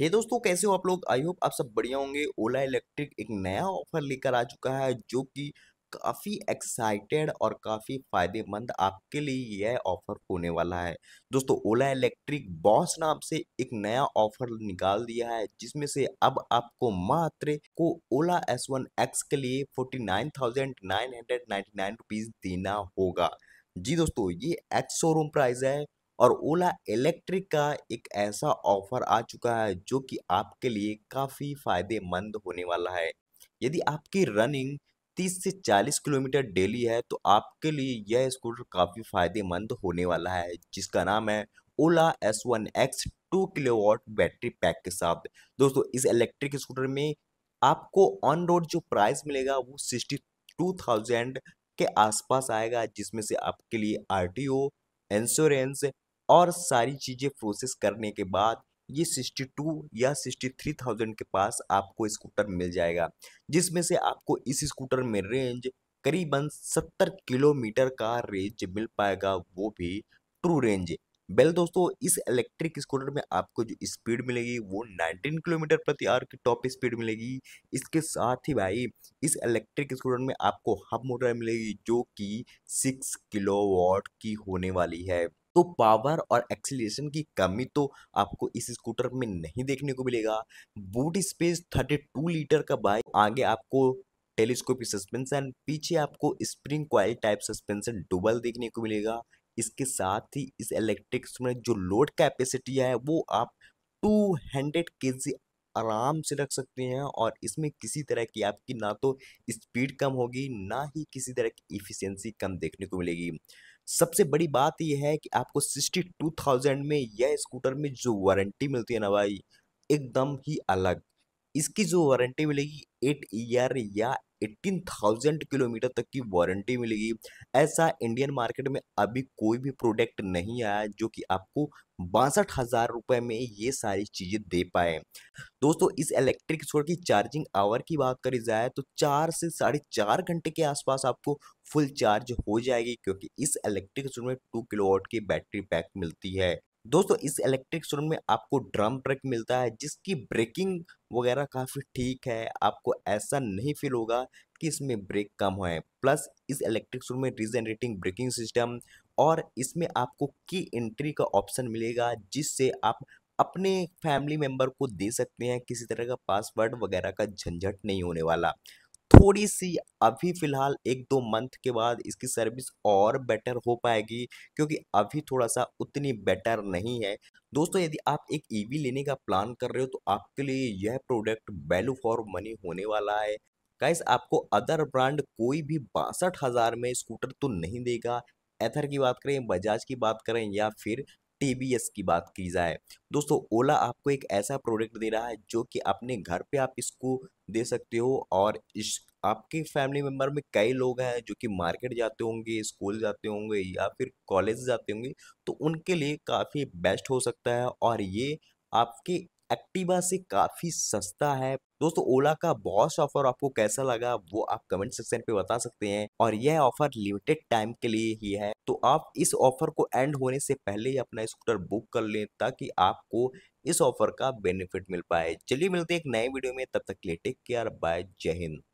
हे hey दोस्तों कैसे हो आप लोग आई होप आप सब बढ़िया होंगे ओला इलेक्ट्रिक एक नया ऑफर लेकर आ चुका है जो कि काफ़ी एक्साइटेड और काफ़ी फ़ायदेमंद आपके लिए यह ऑफ़र होने वाला है दोस्तों ओला इलेक्ट्रिक बॉस नाम से एक नया ऑफ़र निकाल दिया है जिसमें से अब आपको मात्र को ओला एस वन एक्स के लिए forty nine thousand nine hundred ninety nine rupees देना होगा जी दोस्तों ये एक्स शोरूम प्राइस है और ओला इलेक्ट्रिक का एक ऐसा ऑफर आ चुका है जो कि आपके लिए काफ़ी फ़ायदेमंद होने वाला है यदि आपकी रनिंग 30 से 40 किलोमीटर डेली है तो आपके लिए यह स्कूटर काफ़ी फ़ायदेमंद होने वाला है जिसका नाम है Ola S one X two kilowatt battery pack के साथ दोस्तों इस इलेक्ट्रिक स्कूटर में आपको ऑन रोड जो प्राइस मिलेगा वो सिक्सटी टू थाउजेंड के आसपास आएगा जिसमें से आपके लिए आर टी ओ इंश्योरेंस और सारी चीज़ें प्रोसेस करने के बाद ये सिक्सटी टू या सिक्सटी थ्री थाउजेंड के पास आपको स्कूटर मिल जाएगा जिसमें से आपको इस स्कूटर में रेंज करीबन सत्तर किलोमीटर का रेंज मिल पाएगा वो भी ट्रू रेंज बेल दोस्तों इस इलेक्ट्रिक स्कूटर में आपको जो स्पीड मिलेगी वो 19 किलोमीटर प्रति आवर की टॉप स्पीड मिलेगी इसके साथ ही भाई इस इलेक्ट्रिक स्कूटर में आपको हब मोटर मिलेगी जो कि 6 किलोवाट की होने वाली है तो पावर और एक्सीलेशन की कमी तो आपको इस स्कूटर में नहीं देखने को मिलेगा बूट स्पेस 32 लीटर का बाइक आगे आपको टेलीस्कोपिक सस्पेंशन पीछे आपको स्प्रिंग क्वाइल टाइप सस्पेंशन डुबल देखने को मिलेगा इसके साथ ही इस इलेक्ट्रिक में जो लोड कैपेसिटी है वो आप 200 हंड्रेड आराम से रख सकते हैं और इसमें किसी तरह की आपकी ना तो स्पीड कम होगी ना ही किसी तरह की इफ़िशेंसी कम देखने को मिलेगी सबसे बड़ी बात यह है कि आपको सिक्सटी टू थाउजेंड में यह स्कूटर में जो वारंटी मिलती है ना भाई एकदम ही अलग इसकी जो वारंटी मिलेगी एट ईयर या एट्टीन थाउजेंड किलोमीटर तक की वारंटी मिलेगी ऐसा इंडियन मार्केट में अभी कोई भी प्रोडक्ट नहीं आया जो कि आपको बासठ हज़ार रुपये में ये सारी चीज़ें दे पाए दोस्तों इस इलेक्ट्रिक स्कूटर की चार्जिंग आवर की बात करी जाए तो चार से साढ़े चार घंटे के आसपास आपको फुल चार्ज हो जाएगी क्योंकि इस इलेक्ट्रिक स्कूटर में टू किलोवाट की बैटरी पैक मिलती है दोस्तों इस इलेक्ट्रिक स्टोर में आपको ड्रम ट्रक मिलता है जिसकी ब्रेकिंग वगैरह काफ़ी ठीक है आपको ऐसा नहीं फील होगा कि इसमें ब्रेक कम है प्लस इस इलेक्ट्रिक स्टोर में रिजनरेटिंग ब्रेकिंग सिस्टम और इसमें आपको की एंट्री का ऑप्शन मिलेगा जिससे आप अपने फैमिली मेम्बर को दे सकते हैं किसी तरह का पासवर्ड वगैरह का झंझट नहीं होने वाला थोड़ी सी अभी फ़िलहाल एक दो मंथ के बाद इसकी सर्विस और बेटर हो पाएगी क्योंकि अभी थोड़ा सा उतनी बेटर नहीं है दोस्तों यदि आप एक ईवी लेने का प्लान कर रहे हो तो आपके लिए यह प्रोडक्ट वैल्यू फॉर मनी होने वाला है गाइस आपको अदर ब्रांड कोई भी बासठ हज़ार में स्कूटर तो नहीं देगा एथर की बात करें बजाज की बात करें या फिर टीवीएस की बात की जाए दोस्तों ओला आपको एक ऐसा प्रोडक्ट दे रहा है जो कि अपने घर पे आप इसको दे सकते हो और इस आपके फैमिली मेम्बर में कई लोग हैं जो कि मार्केट जाते होंगे स्कूल जाते होंगे या फिर कॉलेज जाते होंगे तो उनके लिए काफ़ी बेस्ट हो सकता है और ये आपके एक्टिवा से काफ़ी सस्ता है दोस्तों ओला का बॉस ऑफर आपको कैसा लगा वो आप कमेंट सेक्शन पे बता सकते हैं और यह ऑफर लिमिटेड टाइम के लिए ही है तो आप इस ऑफर को एंड होने से पहले ही अपना स्कूटर बुक कर लें ताकि आपको इस ऑफर का बेनिफिट मिल पाए चलिए मिलते हैं एक नए वीडियो में तब तक के लिए टेक केयर बाय जय हिंद